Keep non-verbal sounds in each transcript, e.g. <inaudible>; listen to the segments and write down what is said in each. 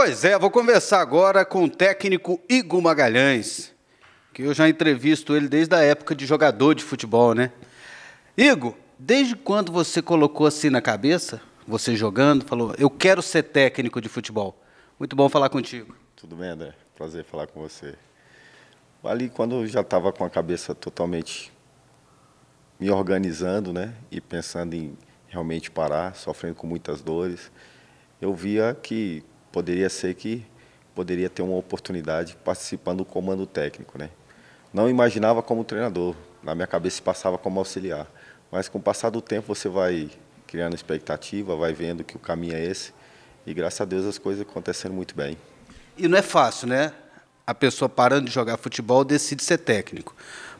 Pois é, vou conversar agora com o técnico Igor Magalhães, que eu já entrevisto ele desde a época de jogador de futebol, né? Igor, desde quando você colocou assim na cabeça, você jogando, falou, eu quero ser técnico de futebol? Muito bom falar contigo. Tudo bem, André? Prazer falar com você. Ali, quando eu já estava com a cabeça totalmente me organizando, né? E pensando em realmente parar, sofrendo com muitas dores, eu via que poderia ser que poderia ter uma oportunidade participando do comando técnico, né? Não imaginava como treinador, na minha cabeça passava como auxiliar, mas com o passar do tempo você vai criando expectativa, vai vendo que o caminho é esse e graças a Deus as coisas acontecendo muito bem. E não é fácil, né? A pessoa parando de jogar futebol decide ser técnico.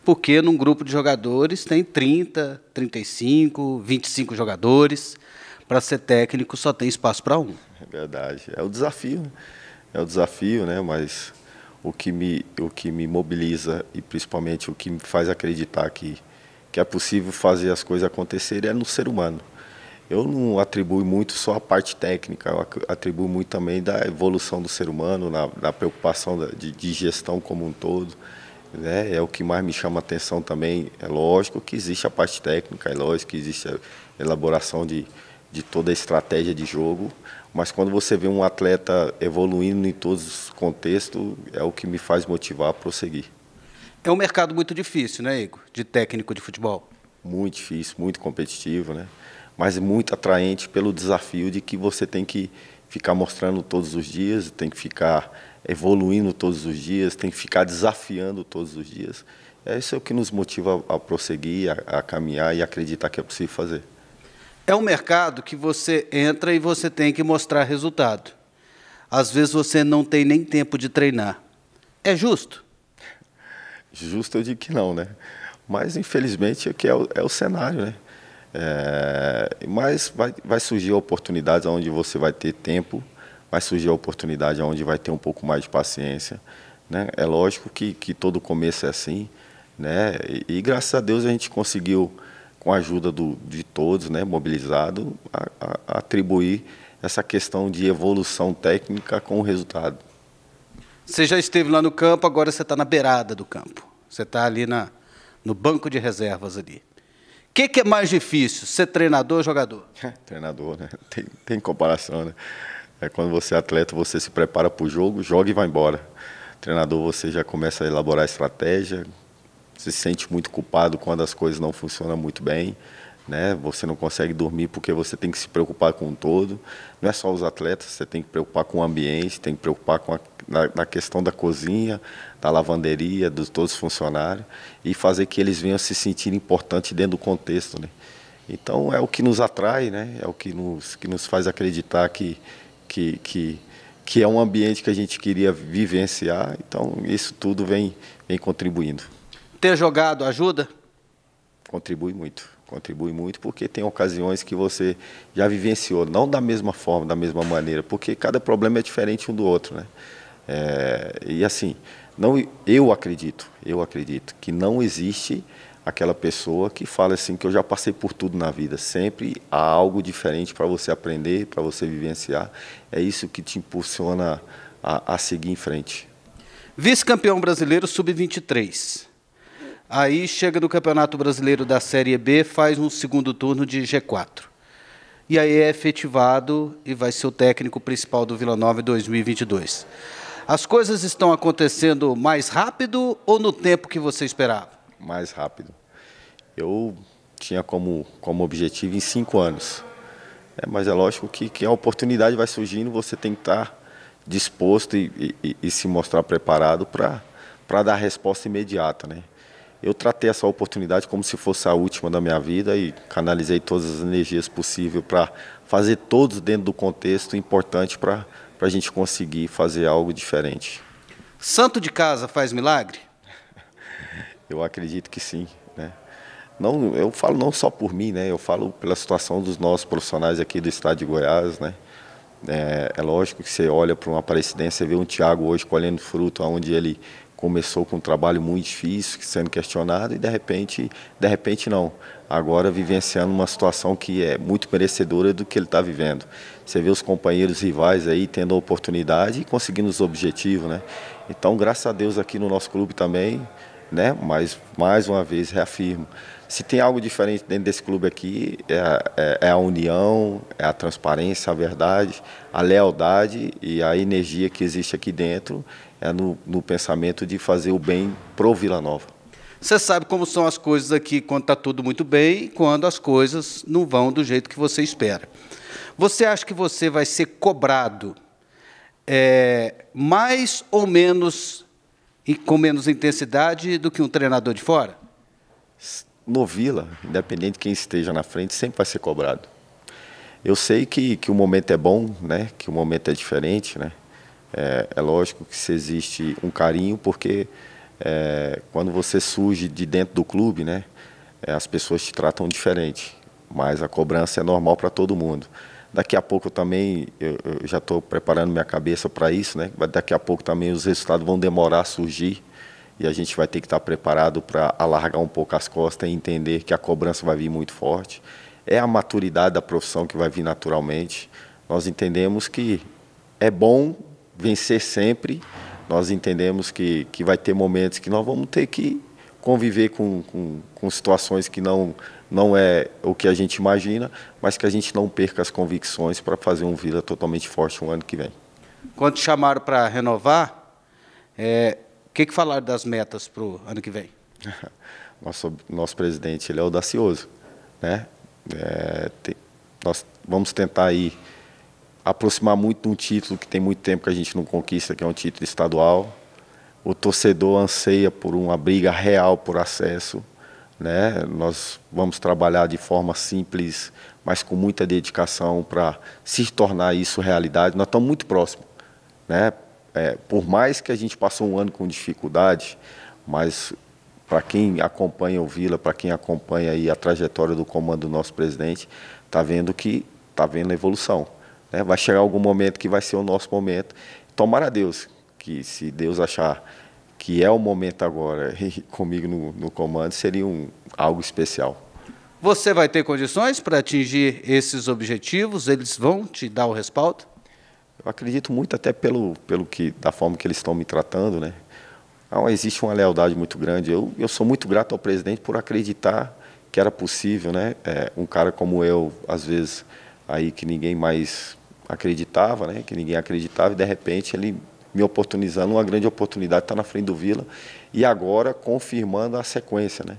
Porque num grupo de jogadores tem 30, 35, 25 jogadores. Para ser técnico só tem espaço para um. É verdade. É o desafio, né? É o desafio, né? Mas o que me, o que me mobiliza e principalmente o que me faz acreditar que, que é possível fazer as coisas acontecerem é no ser humano. Eu não atribuo muito só a parte técnica, eu atribuo muito também da evolução do ser humano, na, na preocupação de, de gestão como um todo. Né? É o que mais me chama atenção também. É lógico que existe a parte técnica, é lógico que existe a elaboração de, de toda a estratégia de jogo, mas quando você vê um atleta evoluindo em todos os contextos, é o que me faz motivar a prosseguir. É um mercado muito difícil, né, Igor, de técnico de futebol? Muito difícil, muito competitivo, né? Mas muito atraente pelo desafio de que você tem que ficar mostrando todos os dias, tem que ficar evoluindo todos os dias, tem que ficar desafiando todos os dias. É isso que nos motiva a prosseguir, a, a caminhar e acreditar que é possível fazer. É um mercado que você entra e você tem que mostrar resultado. Às vezes você não tem nem tempo de treinar. É justo? Justo eu digo que não, né? Mas infelizmente é que é o, é o cenário, né? É, mas vai, vai surgir oportunidades onde você vai ter tempo, vai surgir oportunidade onde vai ter um pouco mais de paciência. Né? É lógico que, que todo começo é assim, né? E, e graças a Deus a gente conseguiu com a ajuda do, de todos, né, mobilizado, a, a, atribuir essa questão de evolução técnica com o resultado. Você já esteve lá no campo, agora você está na beirada do campo. Você está ali na, no banco de reservas ali. O que, que, é mais difícil, ser treinador ou jogador? É, <laughs> treinador, né? Tem, tem comparação, né? É quando você é atleta, você se prepara para o jogo, joga e vai embora. Treinador, você já começa a elaborar estratégia, se sente muito culpado quando as coisas não funcionam muito bem, né? Você não consegue dormir porque você tem que se preocupar com o todo. Não é só os atletas, você tem que preocupar com o ambiente, tem que preocupar com a, na, na questão da cozinha, da lavanderia, dos todos os funcionários e fazer que eles venham se sentir importante dentro do contexto, né? Então é o que nos atrai, né? É o que nos que nos faz acreditar que que, que que é um ambiente que a gente queria vivenciar. Então, isso tudo vem, vem contribuindo. Ter jogado ajuda? Contribui muito. Contribui muito porque tem ocasiões que você já vivenciou, não da mesma forma, da mesma maneira, porque cada problema é diferente um do outro, né? É, e assim, não, eu acredito, eu acredito que não existe aquela pessoa que fala assim que eu já passei por tudo na vida. Sempre há algo diferente para você aprender, para você vivenciar. É isso que te impulsiona a, a seguir em frente. Vice-campeão brasileiro sub-23. Aí chega do Campeonato Brasileiro da Série B, faz um segundo turno de G4. E aí é efetivado e vai ser o técnico principal do Vila Nova em 2022. As coisas estão acontecendo mais rápido ou no tempo que você esperava? Mais rápido. Eu tinha como, como objetivo em cinco anos. É, mas é lógico que, que a oportunidade vai surgindo, você tem que estar disposto e, e, e se mostrar preparado para dar resposta imediata. Né? eu tratei essa oportunidade como se fosse a última da minha vida e canalizei todas as energias possíveis para fazer todos dentro do contexto importante para a gente conseguir fazer algo diferente. Santo de casa faz milagre? <laughs> Eu acredito que sim. Né? Não, eu falo não só por mim, né? eu falo pela situação dos nossos profissionais aqui do estado de Goiás. Né? É, é lógico que você olha para uma parecidência, você vê um Thiago hoje colhendo fruto, onde ele começou com um trabalho muito difícil, sendo questionado e de repente, de repente não. Agora vivenciando uma situação que é muito merecedora do que ele está vivendo. Você vê os companheiros rivais aí tendo a oportunidade e conseguindo os objetivos, né? Então, graças a Deus aqui no nosso clube também, né? Mas mais uma vez reafirmo, se tem algo diferente dentro desse clube aqui é a, é, é a união, é a transparência, a verdade, a lealdade e a energia que existe aqui dentro é no, no pensamento de fazer o bem pro Vila Nova. Você sabe como são as coisas aqui quando está tudo muito bem e quando as coisas não vão do jeito que você espera. Você acha que você vai ser cobrado é, mais ou menos e com menos intensidade do que um treinador de fora? No Vila, independente de quem esteja na frente, sempre vai ser cobrado. Eu sei que, que o momento é bom, né? que o momento é diferente, né? É, é lógico que se existe um carinho, porque é, quando você surge de dentro do clube, né, é, as pessoas te tratam diferente, mas a cobrança é normal para todo mundo. Daqui a pouco também, eu, eu já estou preparando minha cabeça para isso, né? daqui a pouco também os resultados vão demorar a surgir e a gente vai ter que estar tá preparado para alargar um pouco as costas e entender que a cobrança vai vir muito forte. É a maturidade da profissão que vai vir naturalmente. Nós entendemos que é bom vencer sempre. Nós entendemos que, que vai ter momentos que nós vamos ter que conviver com, com, com situações que não, não é o que a gente imagina, mas que a gente não perca as convicções para fazer um Vila totalmente forte no ano que vem. Quando te chamaram para renovar, é, o que, que falaram das metas para o ano que vem? <laughs> nosso, nosso presidente ele é audacioso. Né? É, nós vamos tentar ir aproximar muito de um título que tem muito tempo que a gente não conquista, que é um título estadual. O torcedor anseia por uma briga real por acesso. Né? Nós vamos trabalhar de forma simples, mas com muita dedicação para se tornar isso realidade. Nós estamos muito próximos. Né? É, por mais que a gente passou um ano com dificuldade, mas para quem acompanha o Vila, para quem acompanha a trajetória do comando do nosso presidente, está vendo que está vendo a evolução. Né? Vai chegar algum momento que vai ser o nosso momento. Tomara a Deus que, se Deus achar que é o momento agora, <laughs> e comigo no, no comando, seria um, algo especial. Você vai ter condições para atingir esses objetivos? Eles vão te dar o respaldo? Eu acredito muito até pelo, pelo que da forma que eles estão me tratando, né? Então, existe uma lealdade muito grande. Eu, eu sou muito grato ao presidente por acreditar que era possível, né? É, um cara como eu, às vezes aí que ninguém mais acreditava, né, que ninguém acreditava, e de repente ele me oportunizando, uma grande oportunidade está na frente do Vila, e agora confirmando a sequência. Né?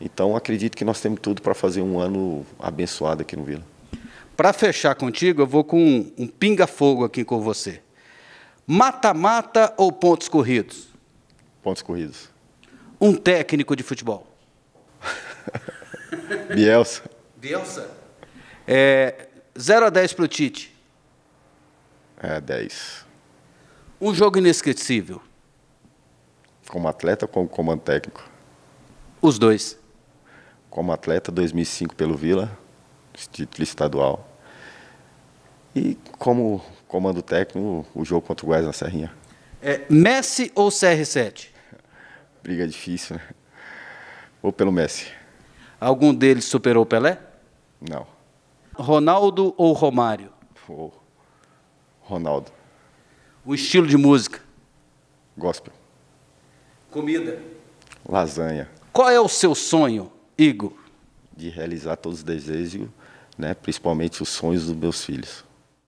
Então acredito que nós temos tudo para fazer um ano abençoado aqui no Vila. Para fechar contigo, eu vou com um, um pinga-fogo aqui com você. Mata-mata ou pontos corridos? Pontos corridos. Um técnico de futebol? <laughs> Bielsa. Bielsa? É, 0 a 10 para o Tite. É, 10. Um jogo inesquecível. Como atleta ou como comando técnico? Os dois. Como atleta, 2005 pelo Vila, título estadual. E como comando técnico, o jogo contra o Goiás na Serrinha. É, Messi ou CR7? <laughs> Briga difícil, né? Ou pelo Messi. Algum deles superou o Pelé? Não. Ronaldo ou Romário? Oh. Ronaldo. O estilo de música? Gospel. Comida? Lasanha. Qual é o seu sonho, Igor? De realizar todos os desejos, né, principalmente os sonhos dos meus filhos.